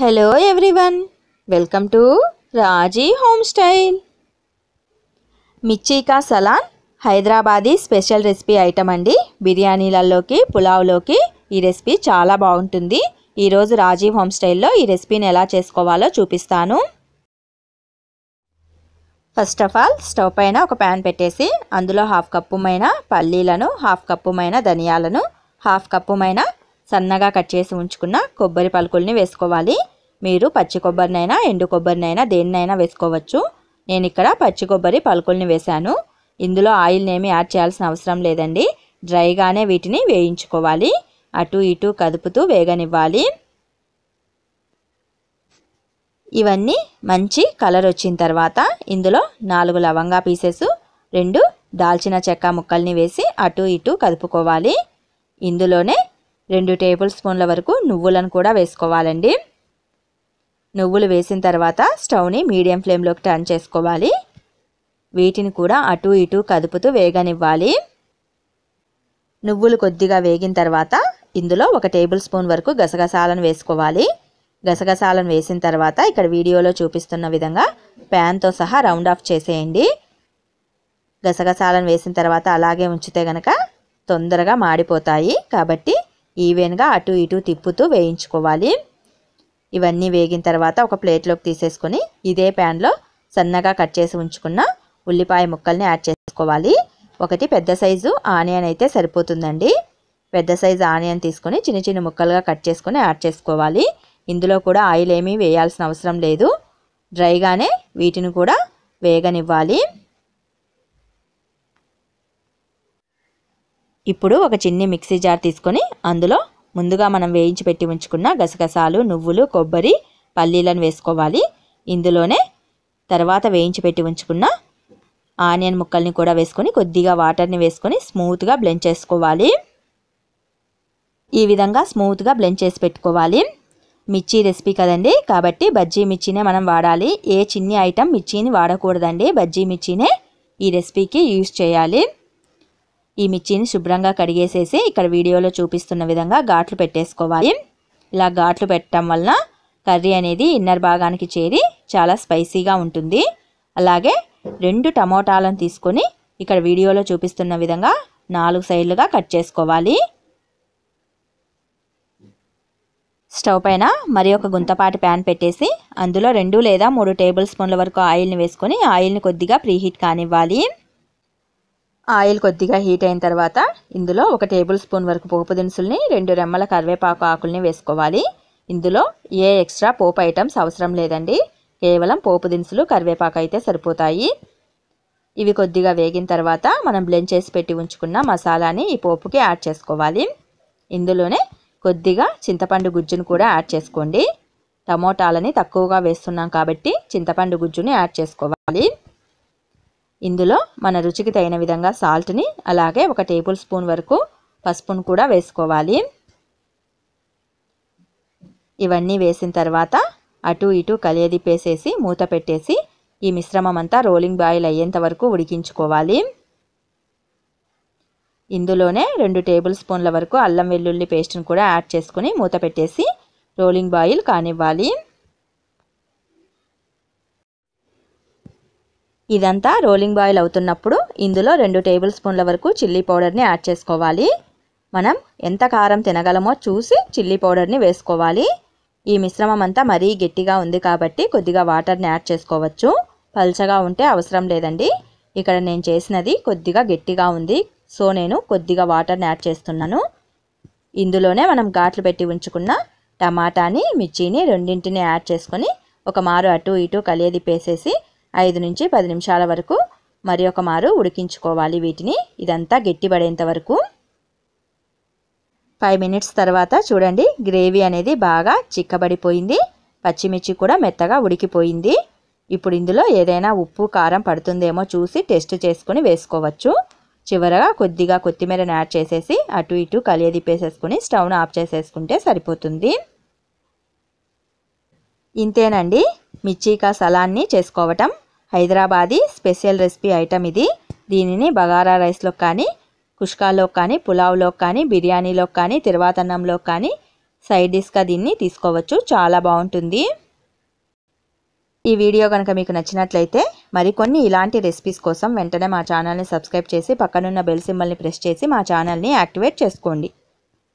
hello everyone welcome to Raji home style మిర్చికా salan Hyderabadi special recipe item అండి బిర్యానీలలోకి పులావ్లోకి ఈ రెసిపీ చాలా బాగుంటుంది ఈరోజు రాజీవ్ హోమ్ స్టైల్లో ఈ రెసిపీని ఎలా చేసుకోవాలో చూపిస్తాను ఫస్ట్ ఆఫ్ ఆల్ స్టవ్ పైన ఒక ప్యాన్ పెట్టేసి అందులో హాఫ్ కప్పు మైన పల్లీలను హాఫ్ కప్పు మైన ధనియాలను హాఫ్ కప్పు సన్నగా కట్ చేసి ఉంచుకున్న కొబ్బరి పలుకుల్ని వేసుకోవాలి మీరు పచ్చి కొబ్బరినైనా ఎండు కొబ్బరినైనా దేన్నైనా వేసుకోవచ్చు నేను ఇక్కడ పచ్చి కొబ్బరి పలుకుల్ని వేశాను ఇందులో ఆయిల్ని ఏమి యాడ్ చేయాల్సిన అవసరం లేదండి డ్రైగానే వీటిని వేయించుకోవాలి అటు ఇటు కదుపుతూ వేగనివ్వాలి ఇవన్నీ మంచి కలర్ వచ్చిన తర్వాత ఇందులో నాలుగు లవంగా పీసెస్ రెండు దాల్చిన చెక్క ముక్కల్ని వేసి అటు ఇటు కదుపుకోవాలి ఇందులోనే రెండు టేబుల్ స్పూన్ల వరకు నువ్వులను కూడా వేసుకోవాలండి నువ్వులు వేసిన తర్వాత స్టవ్ని మీడియం ఫ్లేమ్లోకి టర్న్ చేసుకోవాలి వీటిని కూడా అటు ఇటు కదుపుతూ వేగనివ్వాలి నువ్వులు కొద్దిగా వేగిన తర్వాత ఇందులో ఒక టేబుల్ స్పూన్ వరకు గసగసాలను వేసుకోవాలి గసగసాలను వేసిన తర్వాత ఇక్కడ వీడియోలో చూపిస్తున్న విధంగా ప్యాన్తో సహా రౌండ్ ఆఫ్ చేసేయండి గసగసాలను వేసిన తర్వాత అలాగే ఉంచితే గనక తొందరగా మాడిపోతాయి కాబట్టి ఈవెన్గా అటు ఇటు తిప్పుతూ వేయించుకోవాలి ఇవన్నీ వేగిన తర్వాత ఒక ప్లేట్లోకి తీసేసుకొని ఇదే ప్యాన్లో సన్నగా కట్ చేసి ఉంచుకున్న ఉల్లిపాయ ముక్కల్ని యాడ్ చేసుకోవాలి ఒకటి పెద్ద సైజు ఆనియన్ అయితే సరిపోతుందండి పెద్ద సైజు ఆనియన్ తీసుకొని చిన్న చిన్న ముక్కలుగా కట్ చేసుకొని యాడ్ చేసుకోవాలి ఇందులో కూడా ఆయిల్ ఏమీ వేయాల్సిన అవసరం లేదు డ్రైగానే వీటిని కూడా వేగనివ్వాలి ఇప్పుడు ఒక చిన్ని మిక్సీ జార్ తీసుకొని అందులో ముందుగా మనం వేయించి పెట్టి ఉంచుకున్న గసగసాలు నువ్వులు కొబ్బరి పల్లీలను వేసుకోవాలి ఇందులోనే తర్వాత వేయించి పెట్టి ఉంచుకున్న ఆనియన్ ముక్కల్ని కూడా వేసుకొని కొద్దిగా వాటర్ని వేసుకొని స్మూత్గా బ్లెండ్ చేసుకోవాలి ఈ విధంగా స్మూత్గా బ్లెండ్ చేసి పెట్టుకోవాలి మిర్చి రెసిపీ కదండి కాబట్టి బజ్జీ మిర్చినే మనం వాడాలి ఏ చిన్ని ఐటమ్ మిర్చిని వాడకూడదండి బజ్జీ మిర్చినే ఈ రెసిపీకి యూస్ చేయాలి ఈ మిర్చిని శుభ్రంగా కడిగేసేసి ఇక్కడ వీడియోలో చూపిస్తున్న విధంగా ఘాట్లు పెట్టేసుకోవాలి ఇలా ఘాట్లు పెట్టడం వలన కర్రీ అనేది ఇన్నర్ భాగానికి చేరి చాలా స్పైసీగా ఉంటుంది అలాగే రెండు టమోటాలను తీసుకొని ఇక్కడ వీడియోలో చూపిస్తున్న విధంగా నాలుగు సైడ్లుగా కట్ చేసుకోవాలి స్టవ్ పైన మరి ఒక గుంతపాటి ప్యాన్ పెట్టేసి అందులో రెండు లేదా మూడు టేబుల్ స్పూన్ల వరకు ఆయిల్ని వేసుకొని ఆయిల్ని కొద్దిగా ప్రీహీట్ కానివ్వాలి ఆయిల్ కొద్దిగా హీట్ అయిన తర్వాత ఇందులో ఒక టేబుల్ స్పూన్ వరకు పోపు దినుసుల్ని రెండు రెమ్మల కరివేపాకు ఆకుల్ని వేసుకోవాలి ఇందులో ఏ ఎక్స్ట్రా పోపు ఐటమ్స్ అవసరం లేదండి కేవలం పోపు దినుసులు కరివేపాకు అయితే సరిపోతాయి ఇవి కొద్దిగా వేగిన తర్వాత మనం బ్లెండ్ చేసి పెట్టి ఉంచుకున్న మసాలాని ఈ పోపుకి యాడ్ చేసుకోవాలి ఇందులోనే కొద్దిగా చింతపండు గుజ్జును కూడా యాడ్ చేసుకోండి టమోటాలని తక్కువగా వేస్తున్నాం కాబట్టి చింతపండు గుజ్జుని యాడ్ చేసుకోవాలి ఇందులో మన రుచికి తగిన విధంగా సాల్ట్ని అలాగే ఒక టేబుల్ స్పూన్ వరకు పసుపును కూడా వేసుకోవాలి ఇవన్నీ వేసిన తర్వాత అటు ఇటు కలియదిప్పేసేసి మూత పెట్టేసి ఈ మిశ్రమం అంతా రోలింగ్ బాయిల్ అయ్యేంత వరకు ఉడికించుకోవాలి ఇందులోనే రెండు టేబుల్ స్పూన్ల వరకు అల్లం వెల్లుల్లి పేస్ట్ని కూడా యాడ్ చేసుకుని మూత పెట్టేసి రోలింగ్ బాయిల్ కానివ్వాలి ఇదంతా రోలింగ్ బాయిల్ అవుతున్నప్పుడు ఇందులో రెండు టేబుల్ స్పూన్ల వరకు చిల్లీ పౌడర్ని యాడ్ చేసుకోవాలి మనం ఎంత కారం తినగలమో చూసి చిల్లీ పౌడర్ని వేసుకోవాలి ఈ మిశ్రమం అంతా మరీ గట్టిగా ఉంది కాబట్టి కొద్దిగా వాటర్ని యాడ్ చేసుకోవచ్చు పల్చగా ఉంటే అవసరం లేదండి ఇక్కడ నేను చేసినది కొద్దిగా గట్టిగా ఉంది సో నేను కొద్దిగా వాటర్ని యాడ్ చేస్తున్నాను ఇందులోనే మనం ఘాట్లు పెట్టి ఉంచుకున్న టమాటాని మిర్చిని రెండింటిని యాడ్ చేసుకొని ఒక మారు అటు ఇటు కలియదిప్పేసేసి ఐదు నుంచి పది నిమిషాల వరకు మరి ఒక మారు ఉడికించుకోవాలి వీటిని ఇదంతా గట్టిపడేంత వరకు ఫైవ్ మినిట్స్ తర్వాత చూడండి గ్రేవీ అనేది బాగా చిక్కబడిపోయింది పచ్చిమిర్చి కూడా మెత్తగా ఉడికిపోయింది ఇప్పుడు ఇందులో ఏదైనా ఉప్పు కారం పడుతుందేమో చూసి టెస్ట్ చేసుకుని వేసుకోవచ్చు చివరగా కొద్దిగా కొత్తిమీర యాడ్ చేసేసి అటు ఇటు కలియదిప్పేసేసుకుని స్టవ్ను ఆఫ్ చేసేసుకుంటే సరిపోతుంది ఇంతేనండి మిర్చికా సలాన్ని చేసుకోవటం హైదరాబాదీ స్పెషల్ రెసిపీ ఐటమ్ ఇది దీనిని బగారా రైస్లో కానీ కుష్కాలో కానీ పులావ్లో కానీ బిర్యానీలో కానీ తిరువాతన్నంలో కానీ సైడ్ డిష్గా దీన్ని తీసుకోవచ్చు చాలా బాగుంటుంది ఈ వీడియో కనుక మీకు నచ్చినట్లయితే మరికొన్ని ఇలాంటి రెసిపీస్ కోసం వెంటనే మా ఛానల్ని సబ్స్క్రైబ్ చేసి పక్కనున్న బెల్ సింబల్ని ప్రెస్ చేసి మా ఛానల్ని యాక్టివేట్ చేసుకోండి